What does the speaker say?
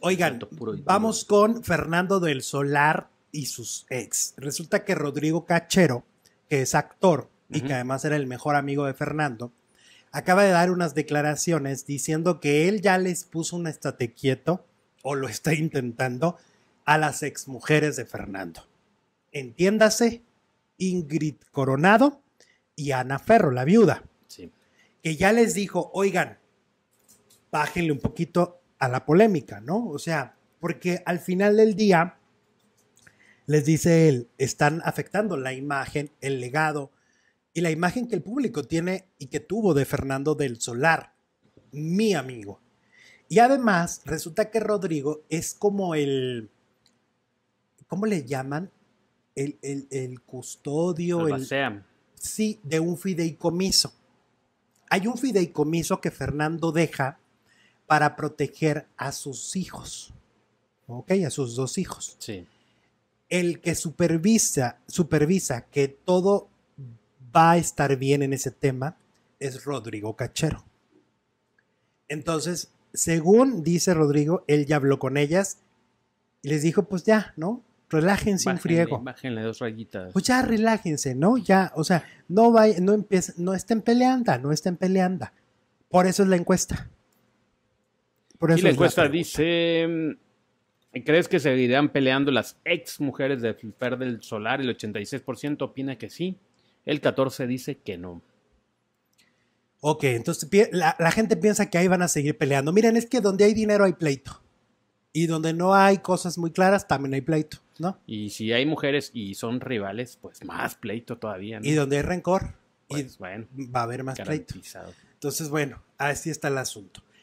Oigan, vamos con Fernando del Solar y sus ex. Resulta que Rodrigo Cachero, que es actor y que además era el mejor amigo de Fernando, acaba de dar unas declaraciones diciendo que él ya les puso un estate quieto, o lo está intentando, a las ex mujeres de Fernando. Entiéndase, Ingrid Coronado y Ana Ferro, la viuda. Que ya les dijo, oigan, bájenle un poquito a la polémica, ¿no? O sea, porque al final del día, les dice él, están afectando la imagen, el legado y la imagen que el público tiene y que tuvo de Fernando del Solar, mi amigo. Y además, resulta que Rodrigo es como el, ¿cómo le llaman? El, custodio. El, el sí, de un fideicomiso. Hay un fideicomiso que Fernando deja para proteger a sus hijos, ¿ok? A sus dos hijos. Sí. El que supervisa, supervisa que todo va a estar bien en ese tema es Rodrigo Cachero. Entonces, según dice Rodrigo, él ya habló con ellas y les dijo, pues ya, ¿no? Relájense un friego. Pues ya relájense, ¿no? Ya, o sea, no, vaya, no, empiece, no estén peleando, no estén peleando. Por eso es la encuesta y la encuesta dice, mm, ¿crees que seguirán peleando las ex mujeres de Fer del Solar? El 86% opina que sí, el 14% dice que no. Ok, entonces la, gente piensa que ahí van a seguir peleando. Miren, es que donde hay dinero hay pleito. Y donde no hay cosas muy claras, también hay pleito, ¿no? Y si hay mujeres y son rivales, pues más pleito todavía, ¿no? Y donde hay rencor, pues, va a haber más pleito. Entonces, bueno, así está el asunto.